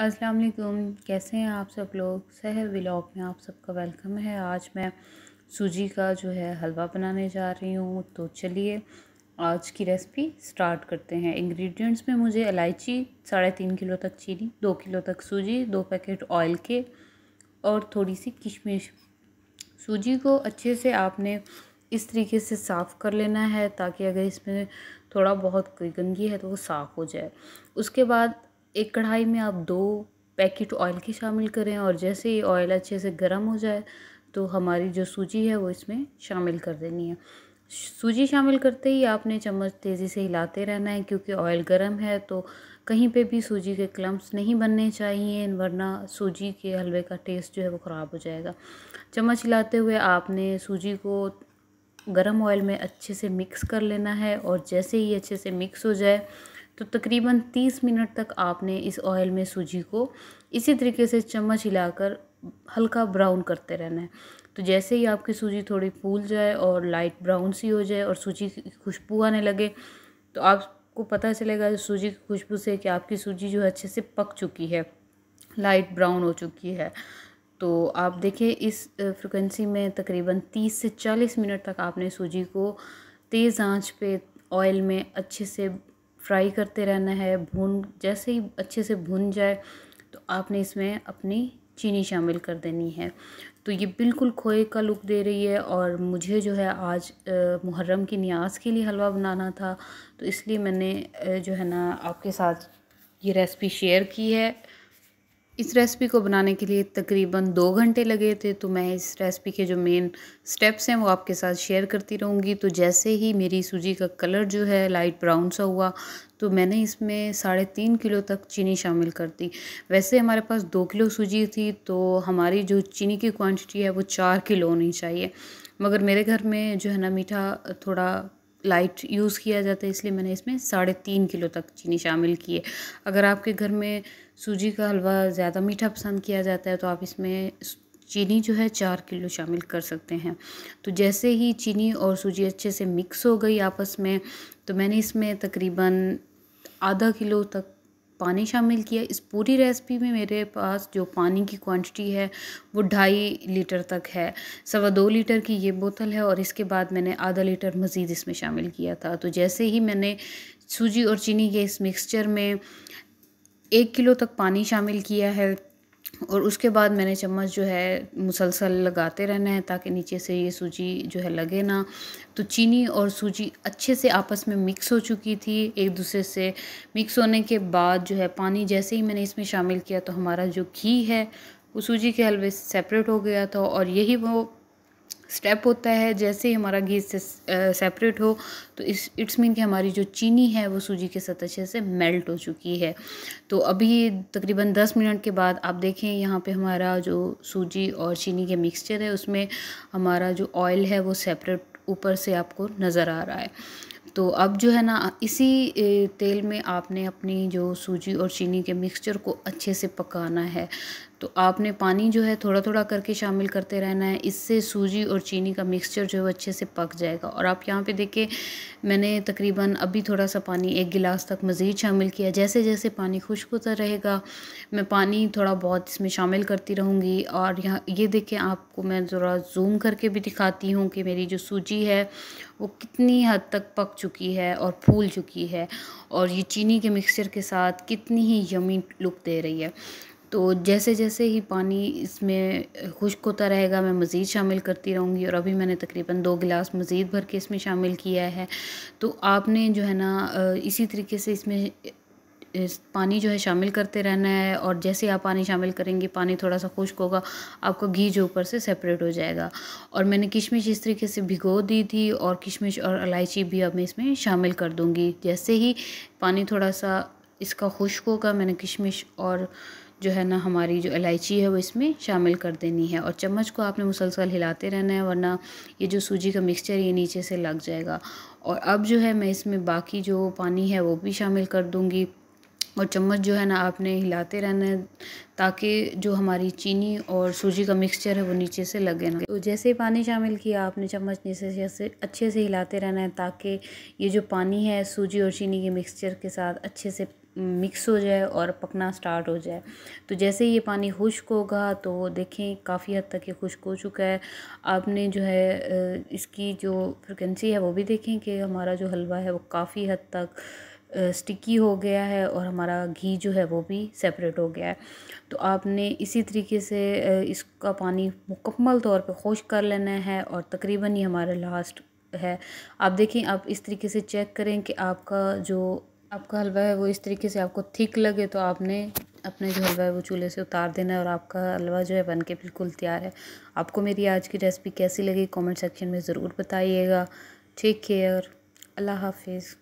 अस्सलाम वालेकुम कैसे हैं आप सब लोग सहर व्लॉग में आप सबका वेलकम है आज मैं सूजी का जो है हलवा बनाने जा रही हूँ तो चलिए आज की रेसिपी स्टार्ट करते हैं इंग्रेडिएंट्स में मुझे इलायची साढ़े तीन किलो तक चीनी दो किलो तक सूजी दो पैकेट ऑयल के और थोड़ी सी किशमिश सूजी को अच्छे से आपने इस तरीके से साफ़ कर लेना है ताकि अगर इसमें थोड़ा बहुत कोई गंदगी है तो वो साफ़ हो जाए उसके बाद एक कढ़ाई में आप दो पैकेट ऑयल की शामिल करें और जैसे ही ऑयल अच्छे से गर्म हो जाए तो हमारी जो सूजी है वो इसमें शामिल कर देनी है सूजी शामिल करते ही आपने चम्मच तेज़ी से हिलाते रहना है क्योंकि ऑयल गर्म है तो कहीं पे भी सूजी के क्लम्प्स नहीं बनने चाहिए वरना सूजी के हलवे का टेस्ट जो है वो ख़राब हो जाएगा चम्मच हिलाते हुए आपने सूजी को गर्म ऑयल में अच्छे से मिक्स कर लेना है और जैसे ही अच्छे से मिक्स हो जाए तो तकरीबन तीस मिनट तक आपने इस ऑयल में सूजी को इसी तरीके से चम्मच हिलाकर हल्का ब्राउन करते रहना है तो जैसे ही आपकी सूजी थोड़ी फूल जाए और लाइट ब्राउन सी हो जाए और सूजी की खुशबू आने लगे तो आपको पता चलेगा सूजी की खुशबू से कि आपकी सूजी जो है अच्छे से पक चुकी है लाइट ब्राउन हो चुकी है तो आप देखें इस फ्रिक्वेंसी में तकरीबन 30 से 40 मिनट तक आपने सूजी को तेज़ आंच पे ऑयल में अच्छे से फ्राई करते रहना है भून जैसे ही अच्छे से भून जाए तो आपने इसमें अपनी चीनी शामिल कर देनी है तो ये बिल्कुल खोए का लुक दे रही है और मुझे जो है आज मुहर्रम की न्याज के लिए हलवा बनाना था तो इसलिए मैंने जो है ना आपके साथ ये रेसिपी शेयर की है इस रेसिपी को बनाने के लिए तकरीबन दो घंटे लगे थे तो मैं इस रेसिपी के जो मेन स्टेप्स हैं वो आपके साथ शेयर करती रहूँगी तो जैसे ही मेरी सूजी का कलर जो है लाइट ब्राउन सा हुआ तो मैंने इसमें साढ़े तीन किलो तक चीनी शामिल कर दी वैसे हमारे पास दो किलो सूजी थी तो हमारी जो चीनी की क्वान्टिटी है वो चार किलो होनी चाहिए मगर मेरे घर में जो है ना मीठा थोड़ा लाइट यूज़ किया जाता है इसलिए मैंने इसमें साढ़े तीन किलो तक चीनी शामिल की है अगर आपके घर में सूजी का हलवा ज़्यादा मीठा पसंद किया जाता है तो आप इसमें चीनी जो है चार किलो शामिल कर सकते हैं तो जैसे ही चीनी और सूजी अच्छे से मिक्स हो गई आपस में तो मैंने इसमें तकरीबन आधा किलो तक पानी शामिल किया इस पूरी रेसिपी में मेरे पास जो पानी की क्वांटिटी है वो ढाई लीटर तक है सवा दो लीटर की ये बोतल है और इसके बाद मैंने आधा लीटर मज़ीद इसमें शामिल किया था तो जैसे ही मैंने सूजी और चीनी के इस मिक्सचर में एक किलो तक पानी शामिल किया है और उसके बाद मैंने चम्मच जो है मुसलसल लगाते रहना है ताकि नीचे से ये सूजी जो है लगे ना तो चीनी और सूजी अच्छे से आपस में मिक्स हो चुकी थी एक दूसरे से मिक्स होने के बाद जो है पानी जैसे ही मैंने इसमें शामिल किया तो हमारा जो घी है वो सूजी के हलवे सेपरेट हो गया था और यही वो स्टेप होता है जैसे ही हमारा घी से सेपरेट हो तो इस इट्स मीन कि हमारी जो चीनी है वो सूजी के साथ अच्छे से मेल्ट हो चुकी है तो अभी तकरीबन दस मिनट के बाद आप देखें यहाँ पे हमारा जो सूजी और चीनी के मिक्सचर है उसमें हमारा जो ऑयल है वो सेपरेट ऊपर से आपको नज़र आ रहा है तो अब जो है ना इसी तेल में आपने अपनी जो सूजी और चीनी के मिक्सचर को अच्छे से पकाना है तो आपने पानी जो है थोड़ा थोड़ा करके शामिल करते रहना है इससे सूजी और चीनी का मिक्सचर जो है अच्छे से पक जाएगा और आप यहाँ पे देखें मैंने तकरीबन अभी थोड़ा सा पानी एक गिलास तक मज़ीद शामिल किया जैसे जैसे पानी खुश्क होता रहेगा मैं पानी थोड़ा बहुत इसमें शामिल करती रहूँगी और यहाँ ये देखें आपको मैं ज़रा जूम करके भी दिखाती हूँ कि मेरी जो सूजी है वो कितनी हद तक पक चुकी है और फूल चुकी है और ये चीनी के मिक्सचर के साथ कितनी ही यमी लुक दे रही है तो जैसे जैसे ही पानी इसमें खुश्क होता रहेगा मैं मज़ीद शामिल करती रहूँगी और अभी मैंने तकरीबन दो गिलास मज़ीद भर के इसमें शामिल किया है तो आपने जो है ना इसी तरीके से इसमें इस पानी जो है शामिल करते रहना है और जैसे आप पानी शामिल करेंगे पानी थोड़ा सा खुश्क होगा आपका घी जो ऊपर से सेपरेट हो जाएगा और मैंने किशमिश इस तरीके से भिगो दी थी और किशमिश और इलायची भी अब मैं इसमें शामिल कर दूँगी जैसे ही पानी थोड़ा सा इसका खुश्क होगा मैंने किशमिश और जो है ना हमारी जो इलायची है वो इसमें शामिल कर देनी है और चम्मच को आपने मुसलसल हिलाते रहना है वरना ये जो सूजी का मिक्सचर ये नीचे से लग जाएगा और अब जो है मैं इसमें बाकी जो पानी है वो भी शामिल कर दूँगी और चम्मच जो है ना आपने हिलाते रहना है ताकि जो हमारी चीनी और सूजी का मिक्सचर है वो नीचे से लगे ना तो जैसे ही पानी शामिल किया आपने चम्मच नीचे जैसे अच्छे से हिलाते रहना है ताकि ये जो पानी है सूजी और चीनी के मिक्सचर के साथ अच्छे से मिक्स हो जाए और पकना स्टार्ट हो जाए तो जैसे ये पानी खुश्क होगा तो देखें काफ़ी हद तक ये खुश्क हो चुका है आपने जो है इसकी जो फ्रिक्वेंसी है वो भी देखें कि हमारा जो हलवा है वो काफ़ी हद तक स्टिकी हो गया है और हमारा घी जो है वो भी सेपरेट हो गया है तो आपने इसी तरीके से इसका पानी मुकम्मल तौर पे खुश कर लेना है और तकरीबन ये हमारा लास्ट है आप देखें आप इस तरीके से चेक करें कि आपका जो आपका हलवा है वो इस तरीके से आपको थिक लगे तो आपने अपने जो हलवा है वो चूल्हे से उतार देना है और आपका हलवा जो है बन के बिल्कुल तैयार है आपको मेरी आज की रेसिपी कैसी लगी कमेंट सेक्शन में ज़रूर बताइएगा ठीक है और अल्लाह हाफिज़